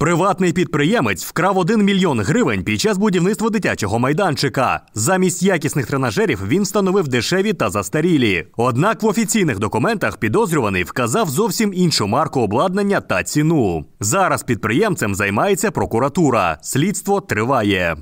Приватний підприємець вкрав 1 мільйон гривень під час будівництва дитячого майданчика. Замість якісних тренажерів він встановив дешеві та застарілі. Однак в офіційних документах підозрюваний вказав зовсім іншу марку обладнання та ціну. Зараз підприємцем займається прокуратура. Слідство триває.